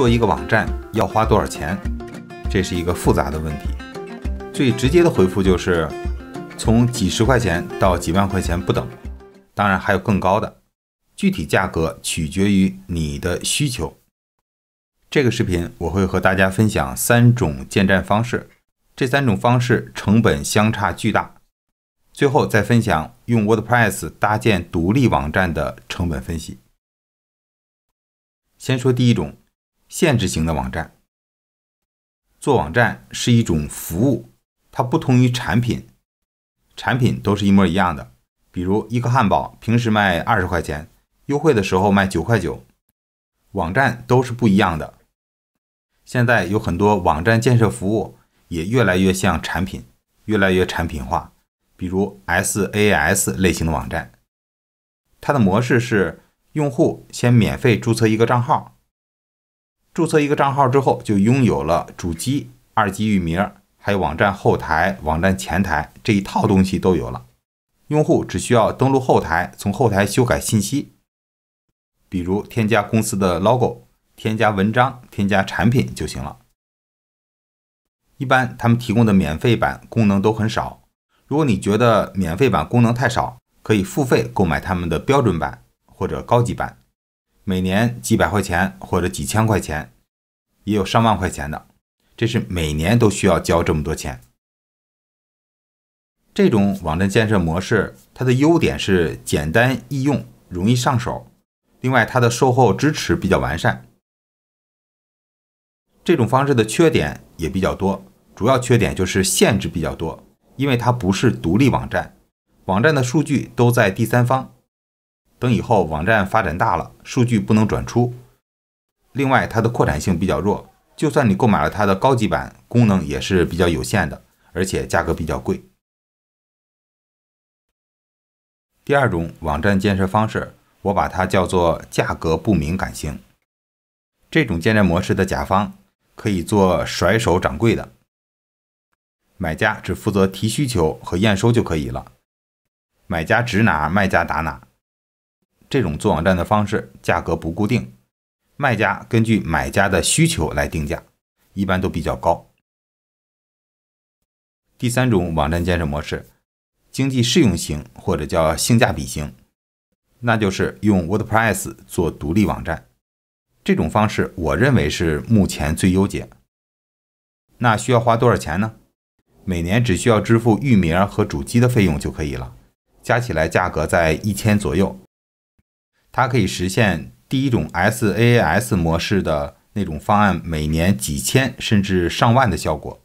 做一个网站要花多少钱？这是一个复杂的问题。最直接的回复就是从几十块钱到几万块钱不等，当然还有更高的。具体价格取决于你的需求。这个视频我会和大家分享三种建站方式，这三种方式成本相差巨大。最后再分享用 WordPress 搭建独立网站的成本分析。先说第一种。限制型的网站，做网站是一种服务，它不同于产品，产品都是一模一样的，比如一个汉堡，平时卖二十块钱，优惠的时候卖九块九，网站都是不一样的。现在有很多网站建设服务也越来越像产品，越来越产品化，比如 SaaS 类型的网站，它的模式是用户先免费注册一个账号。注册一个账号之后，就拥有了主机、二级域名，还有网站后台、网站前台这一套东西都有了。用户只需要登录后台，从后台修改信息，比如添加公司的 logo、添加文章、添加产品就行了。一般他们提供的免费版功能都很少。如果你觉得免费版功能太少，可以付费购买他们的标准版或者高级版。每年几百块钱，或者几千块钱，也有上万块钱的，这是每年都需要交这么多钱。这种网站建设模式，它的优点是简单易用，容易上手，另外它的售后支持比较完善。这种方式的缺点也比较多，主要缺点就是限制比较多，因为它不是独立网站，网站的数据都在第三方。等以后网站发展大了，数据不能转出。另外，它的扩展性比较弱，就算你购买了它的高级版，功能也是比较有限的，而且价格比较贵。第二种网站建设方式，我把它叫做价格不敏感型。这种建设模式的甲方可以做甩手掌柜的，买家只负责提需求和验收就可以了，买家指哪卖家打哪。这种做网站的方式价格不固定，卖家根据买家的需求来定价，一般都比较高。第三种网站建设模式，经济适用型或者叫性价比型，那就是用 WordPress 做独立网站。这种方式我认为是目前最优解。那需要花多少钱呢？每年只需要支付域名和主机的费用就可以了，加起来价格在一千左右。它可以实现第一种 SaaS 模式的那种方案，每年几千甚至上万的效果。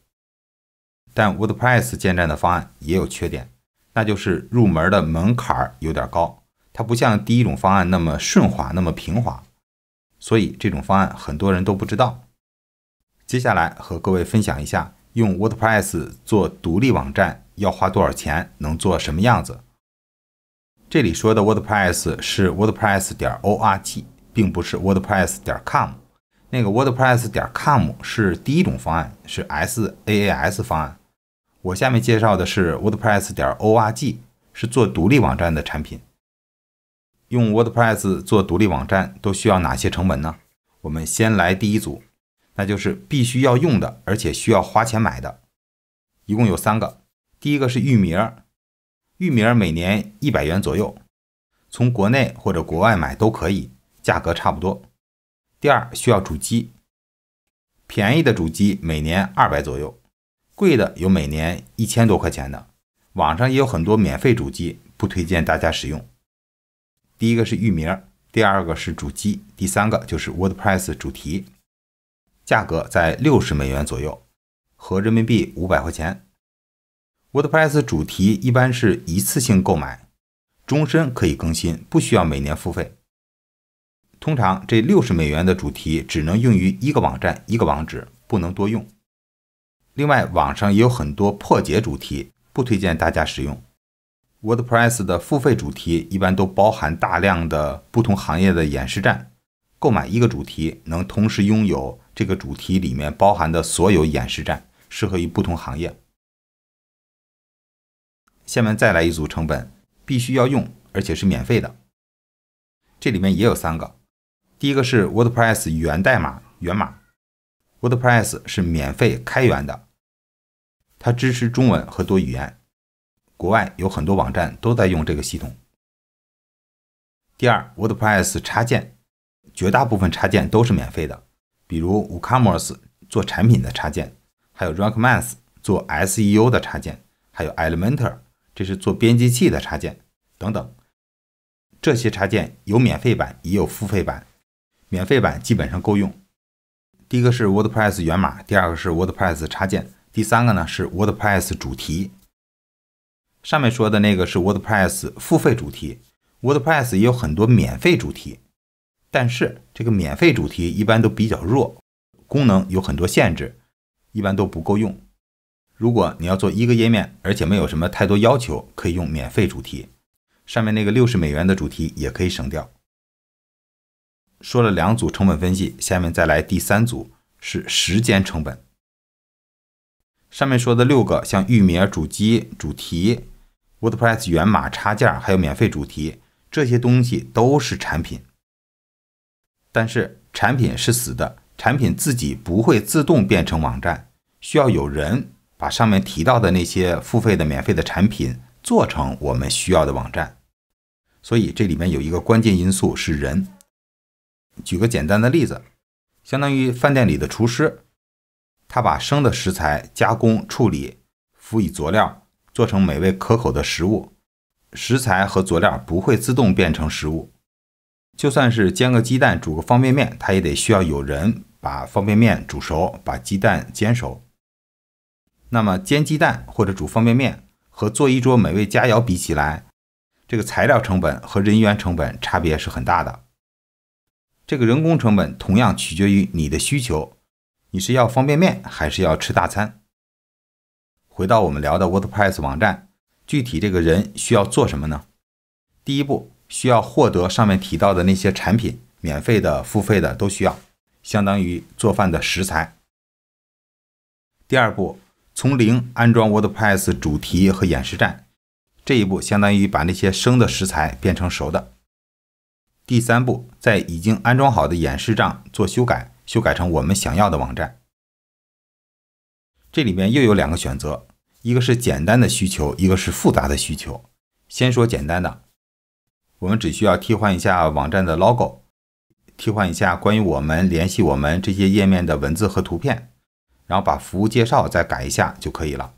但 WordPress 建站的方案也有缺点，那就是入门的门槛有点高，它不像第一种方案那么顺滑、那么平滑。所以这种方案很多人都不知道。接下来和各位分享一下，用 WordPress 做独立网站要花多少钱，能做什么样子。这里说的 WordPress 是 WordPress 点 org，并不是 WordPress 点 com。那个 WordPress 点 com 是第一种方案，是 SaaS 方案。我下面介绍的是 WordPress 点 org，是做独立网站的产品。用 WordPress 做独立网站都需要哪些成本呢？我们先来第一组，那就是必须要用的，而且需要花钱买的，一共有三个。第一个是域名。域名每年一百元左右，从国内或者国外买都可以，价格差不多。第二需要主机，便宜的主机每年二百左右，贵的有每年一千多块钱的。网上也有很多免费主机，不推荐大家使用。第一个是域名，第二个是主机，第三个就是 WordPress 主题，价格在六十美元左右，合人民币五百块钱。WordPress 主题一般是一次性购买，终身可以更新，不需要每年付费。通常这六十美元的主题只能用于一个网站、一个网址，不能多用。另外，网上也有很多破解主题，不推荐大家使用。WordPress 的付费主题一般都包含大量的不同行业的演示站，购买一个主题能同时拥有这个主题里面包含的所有演示站，适合于不同行业。下面再来一组成本，必须要用，而且是免费的。这里面也有三个，第一个是 WordPress 源代码、源码，WordPress 是免费开源的，它支持中文和多语言，国外有很多网站都在用这个系统。第二，WordPress 插件，绝大部分插件都是免费的，比如 WooCommerce 做产品的插件，还有 RankMath 做 SEO 的插件，还有 Elementor。这是做编辑器的插件等等，这些插件有免费版也有付费版，免费版基本上够用。第一个是 WordPress 源码，第二个是 WordPress 插件，第三个呢是 WordPress 主题。上面说的那个是 WordPress 付费主题，WordPress 也有很多免费主题，但是这个免费主题一般都比较弱，功能有很多限制，一般都不够用。如果你要做一个页面，而且没有什么太多要求，可以用免费主题。上面那个六十美元的主题也可以省掉。说了两组成本分析，下面再来第三组是时间成本。上面说的六个，像域名、主机、主题、WordPress 源码、插件，还有免费主题，这些东西都是产品。但是产品是死的，产品自己不会自动变成网站，需要有人。把上面提到的那些付费的、免费的产品做成我们需要的网站，所以这里面有一个关键因素是人。举个简单的例子，相当于饭店里的厨师，他把生的食材加工处理，辅以佐料，做成美味可口的食物。食材和佐料不会自动变成食物，就算是煎个鸡蛋、煮个方便面，他也得需要有人把方便面煮熟，把鸡蛋煎熟。那么煎鸡蛋或者煮方便面和做一桌美味佳肴比起来，这个材料成本和人员成本差别是很大的。这个人工成本同样取决于你的需求，你是要方便面还是要吃大餐？回到我们聊的 WordPress 网站，具体这个人需要做什么呢？第一步需要获得上面提到的那些产品，免费的、付费的都需要，相当于做饭的食材。第二步。从零安装 WordPress 主题和演示站，这一步相当于把那些生的食材变成熟的。第三步，在已经安装好的演示站做修改，修改成我们想要的网站。这里面又有两个选择，一个是简单的需求，一个是复杂的需求。先说简单的，我们只需要替换一下网站的 logo，替换一下关于我们联系我们这些页面的文字和图片。然后把服务介绍再改一下就可以了。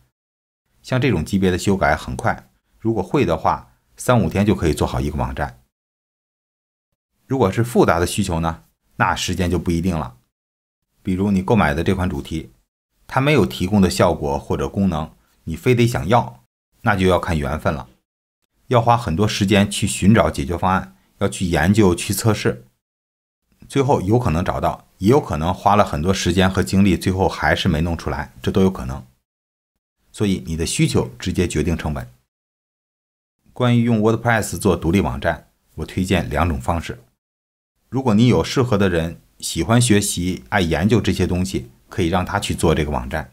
像这种级别的修改很快，如果会的话，三五天就可以做好一个网站。如果是复杂的需求呢，那时间就不一定了。比如你购买的这款主题，它没有提供的效果或者功能，你非得想要，那就要看缘分了。要花很多时间去寻找解决方案，要去研究、去测试。最后有可能找到，也有可能花了很多时间和精力，最后还是没弄出来，这都有可能。所以你的需求直接决定成本。关于用 WordPress 做独立网站，我推荐两种方式。如果你有适合的人，喜欢学习、爱研究这些东西，可以让他去做这个网站。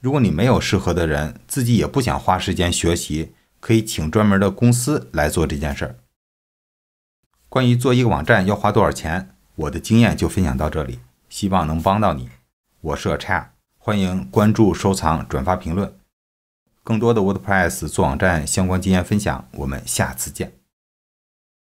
如果你没有适合的人，自己也不想花时间学习，可以请专门的公司来做这件事儿。关于做一个网站要花多少钱，我的经验就分享到这里，希望能帮到你。我是 c h a r 欢迎关注、收藏、转发、评论。更多的 WordPress 做网站相关经验分享，我们下次见。